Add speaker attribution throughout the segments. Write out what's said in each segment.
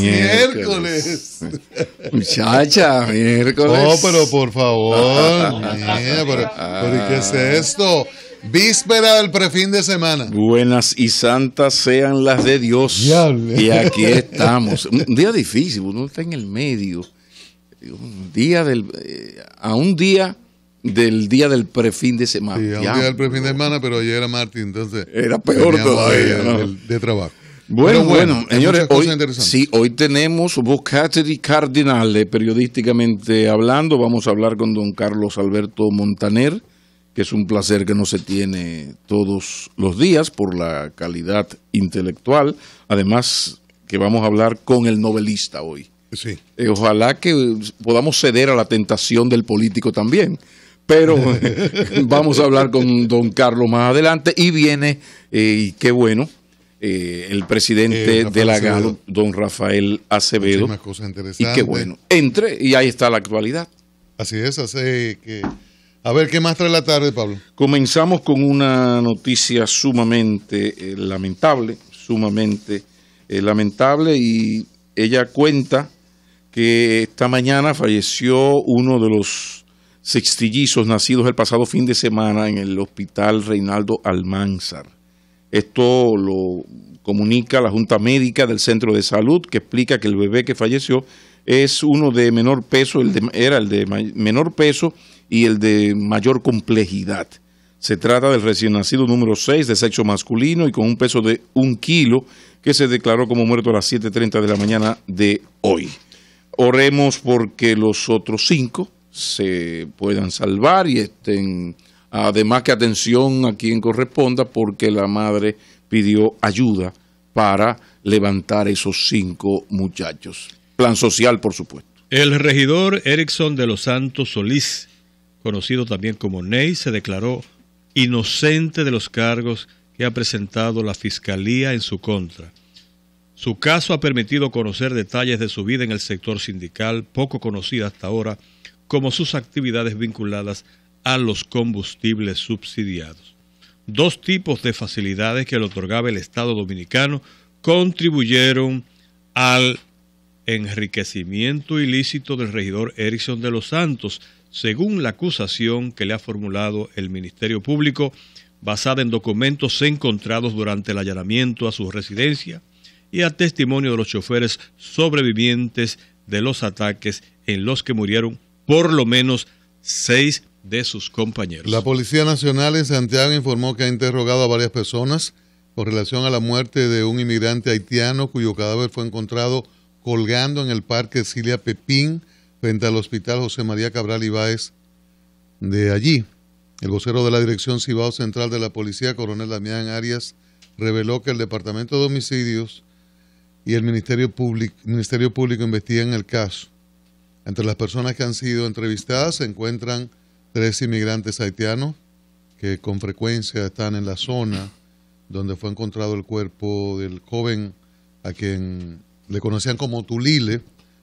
Speaker 1: miércoles.
Speaker 2: Muchacha, miércoles. No, pero por favor. ¿qué es
Speaker 1: esto? Víspera del prefín de semana. Buenas y santas sean las de Dios.
Speaker 2: Y aquí estamos. Un día difícil, uno está en el medio. Un día del. Eh, a un día del día del prefín de semana. Sí, un día del prefin
Speaker 1: de semana, pero ayer era Martín, entonces. Era peor todavía.
Speaker 2: de trabajo. Bueno, bueno, señores, hoy, sí, hoy tenemos y cardinale, periodísticamente hablando. Vamos a hablar con don Carlos Alberto Montaner, que es un placer que no se tiene todos los días por la calidad intelectual. Además, que vamos a hablar con el novelista hoy. Sí. Eh, ojalá que podamos ceder a la tentación del político también pero vamos a hablar con don Carlos más adelante y viene, eh, y qué bueno, eh, el presidente eh, de la Galo, don Rafael Acevedo. y qué bueno.
Speaker 1: Entre y ahí está la actualidad. Así es, hace que... A ver, ¿qué más trae la tarde, Pablo?
Speaker 2: Comenzamos con una noticia sumamente eh, lamentable, sumamente lamentable, y ella cuenta que esta mañana falleció uno de los sextillizos nacidos el pasado fin de semana en el hospital Reinaldo Almanzar esto lo comunica la Junta Médica del Centro de Salud, que explica que el bebé que falleció es uno de menor peso, era el de menor peso y el de mayor complejidad. Se trata del recién nacido número 6 de sexo masculino y con un peso de un kilo que se declaró como muerto a las 7.30 de la mañana de hoy. Oremos porque los otros cinco se puedan salvar y estén además que atención a quien corresponda, porque la madre pidió ayuda para levantar esos cinco muchachos. Plan social, por supuesto.
Speaker 3: El regidor Erickson de los Santos Solís, conocido también como Ney, se declaró inocente de los cargos que ha presentado la Fiscalía en su contra. Su caso ha permitido conocer detalles de su vida en el sector sindical, poco conocida hasta ahora, como sus actividades vinculadas a los combustibles subsidiados. Dos tipos de facilidades que le otorgaba el Estado dominicano contribuyeron al enriquecimiento ilícito del regidor Erickson de los Santos, según la acusación que le ha formulado el Ministerio Público basada en documentos encontrados durante el allanamiento a su residencia y a testimonio de los choferes sobrevivientes de los ataques en los que murieron por lo menos seis de sus compañeros. La
Speaker 1: Policía Nacional en Santiago informó que ha interrogado a varias personas con relación a la muerte de un inmigrante haitiano cuyo cadáver fue encontrado colgando en el parque Cilia Pepín frente al hospital José María Cabral Ibáez de allí. El vocero de la Dirección Cibao Central de la Policía, coronel Damián Arias, reveló que el Departamento de Homicidios y el Ministerio Público investigan el caso. Entre las personas que han sido entrevistadas se encuentran tres inmigrantes haitianos que con frecuencia están en la zona donde fue encontrado el cuerpo del joven a quien le conocían como Tulile.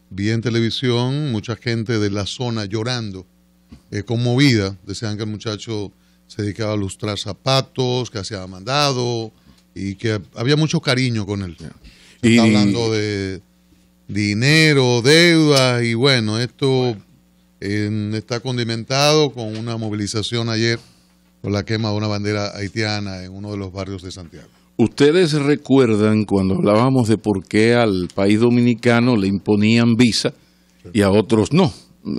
Speaker 1: Vi en televisión mucha gente de la zona llorando, eh, conmovida. Decían que el muchacho se dedicaba a lustrar zapatos, que hacía mandado y que había mucho cariño con él.
Speaker 4: y... hablando
Speaker 1: de dinero, deudas y bueno, esto está condimentado con una movilización ayer con la quema de una bandera haitiana en uno de los barrios de Santiago.
Speaker 2: Ustedes recuerdan cuando hablábamos de por qué al país dominicano le imponían visa y a otros no.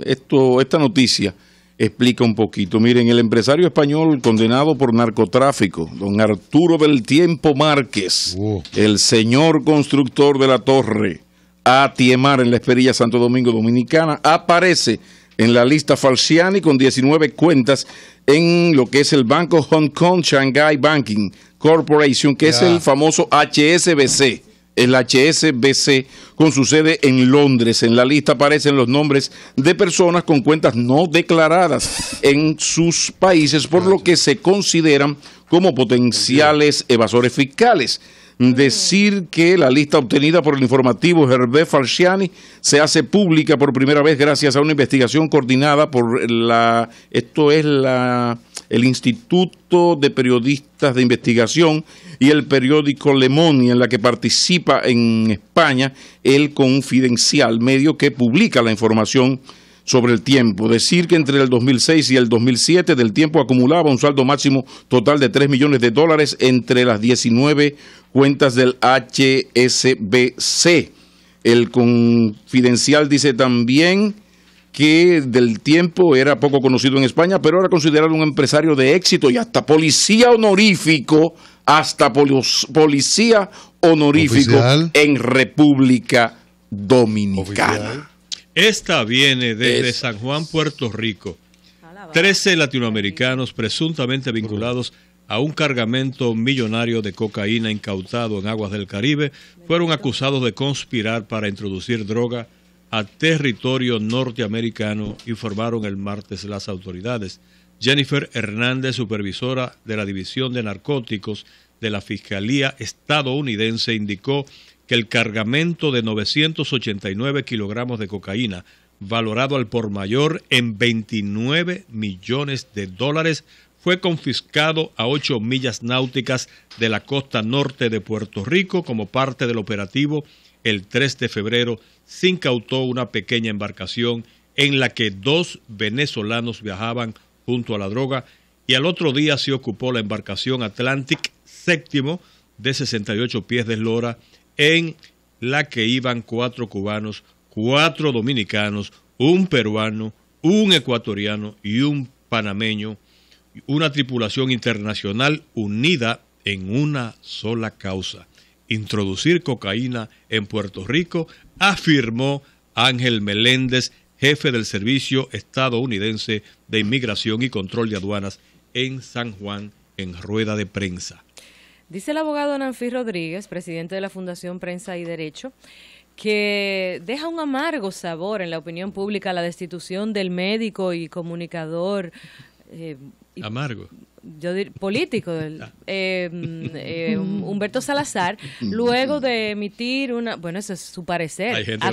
Speaker 2: esta noticia explica un poquito. Miren, el empresario español condenado por narcotráfico, don Arturo del Tiempo Márquez, el señor constructor de la torre Atiemar en la Esperilla Santo Domingo Dominicana, aparece en la lista Falciani con 19 cuentas en lo que es el banco Hong Kong Shanghai Banking Corporation, que es el famoso HSBC el HSBC, con su sede en Londres. En la lista aparecen los nombres de personas con cuentas no declaradas en sus países, por lo que se consideran como potenciales evasores fiscales. Mm. decir que la lista obtenida por el informativo Hervé Falciani se hace pública por primera vez gracias a una investigación coordinada por la esto es la el Instituto de Periodistas de Investigación y el periódico Le en la que participa en España el Confidencial, medio que publica la información sobre el tiempo. Decir que entre el 2006 y el 2007 del tiempo acumulaba un saldo máximo total de 3 millones de dólares entre las 19 cuentas del HSBC. El confidencial dice también que del tiempo era poco conocido en España, pero era considerado un empresario de éxito y hasta policía honorífico, hasta policía honorífico en República Dominicana.
Speaker 3: Esta viene desde San Juan, Puerto Rico. Trece latinoamericanos presuntamente vinculados a un cargamento millonario de cocaína incautado en aguas del Caribe fueron acusados de conspirar para introducir droga a territorio norteamericano, informaron el martes las autoridades. Jennifer Hernández, supervisora de la División de Narcóticos de la Fiscalía estadounidense, indicó que el cargamento de 989 kilogramos de cocaína, valorado al por mayor en 29 millones de dólares, fue confiscado a 8 millas náuticas de la costa norte de Puerto Rico como parte del operativo. El 3 de febrero se incautó una pequeña embarcación en la que dos venezolanos viajaban junto a la droga y al otro día se ocupó la embarcación Atlantic VII de 68 pies de eslora en la que iban cuatro cubanos, cuatro dominicanos, un peruano, un ecuatoriano y un panameño, una tripulación internacional unida en una sola causa, introducir cocaína en Puerto Rico, afirmó Ángel Meléndez, jefe del Servicio Estadounidense de Inmigración y Control de Aduanas en San Juan en rueda de prensa.
Speaker 4: Dice el abogado Nanfis Rodríguez, presidente de la Fundación Prensa y Derecho, que deja un amargo sabor en la opinión pública la destitución del médico y comunicador. Eh, amargo. Yo político, ah. em, em, Humberto Salazar, luego de emitir una, bueno, eso es su parecer. Hay gente,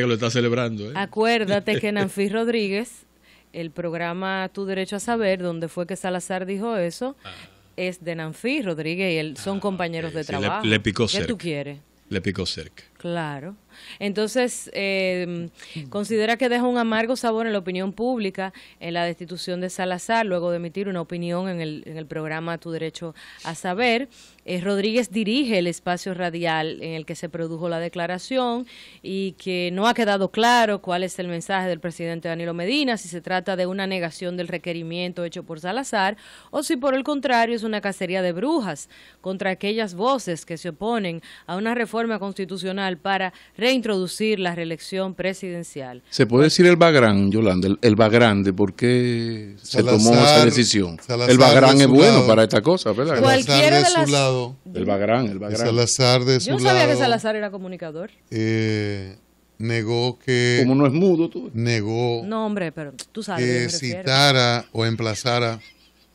Speaker 3: que, lo está, celebrando. ¿eh? Acuérdate que Nanfis
Speaker 4: Rodríguez, el programa Tu Derecho a Saber, donde fue que Salazar dijo eso, ah es de Nancy Rodríguez y él son ah, compañeros de trabajo. Le, pico picó ¿Qué tú quieres?
Speaker 3: Le picó cerca.
Speaker 4: Claro. Entonces, em, considera que deja un amargo sabor en la opinión pública en la destitución de Salazar, luego de emitir una opinión en el, programa Tu Derecho a Saber. Eh, Rodríguez dirige el espacio radial en el que se produjo la declaración y que no ha quedado claro cuál es el mensaje del presidente Danilo Medina, si se trata de una negación del requerimiento hecho por Salazar o si por el contrario es una cacería de brujas contra aquellas voces que se oponen a una reforma constitucional para reintroducir la reelección presidencial.
Speaker 2: ¿Se puede decir el Bagrán, Yolanda? El, Bagrán de por qué se tomó esa decisión. el Bagrán es bueno para esta
Speaker 1: cosa, ¿verdad? Cualquiera de, su lado. El Bagrán, el Salazar de su Yo sabía que
Speaker 4: Salazar era comunicador.
Speaker 1: Eh, negó que... Como no es mudo tú. Negó...
Speaker 4: No, hombre, pero tú sabes. Que citara
Speaker 1: o emplazara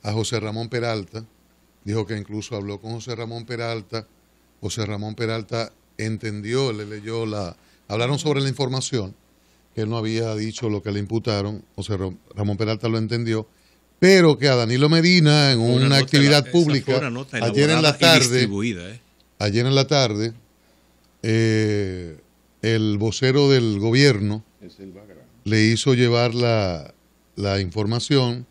Speaker 1: a José Ramón Peralta. Dijo que incluso habló con José Ramón Peralta. José Ramón Peralta entendió, le leyó la... Hablaron sobre la información, que él no había dicho lo que le imputaron, o sea, Ramón Peralta lo entendió, pero que a Danilo Medina, en una, actividad pública, ¿eh? ayer en la tarde, ayer eh, en la tarde, el vocero del gobierno le hizo llevar la, la información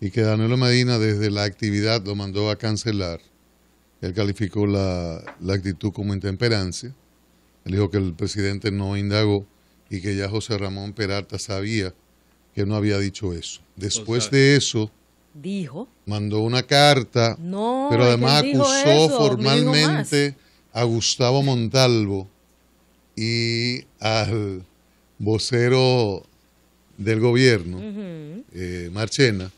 Speaker 1: y que Danilo Medina desde la actividad lo mandó a cancelar. Él calificó la, actitud como intemperancia. Él dijo que el presidente no indagó y que ya José Ramón Peralta sabía que no había dicho eso. Después de eso, mandó una carta,
Speaker 4: pero además acusó formalmente
Speaker 1: a Gustavo Montalvo y al vocero del gobierno, eh, Marchena,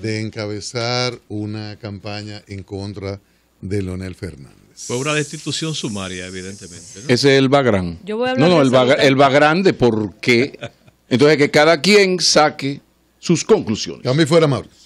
Speaker 1: de encabezar una campaña en contra de de Leonel Fernández.
Speaker 3: Fue una destitución sumaria, evidentemente. Ese
Speaker 2: es el Bagrán. Yo no, no, el, bagrán por qué. Entonces, que cada quien saque sus conclusiones. A mí fuera Mauricio.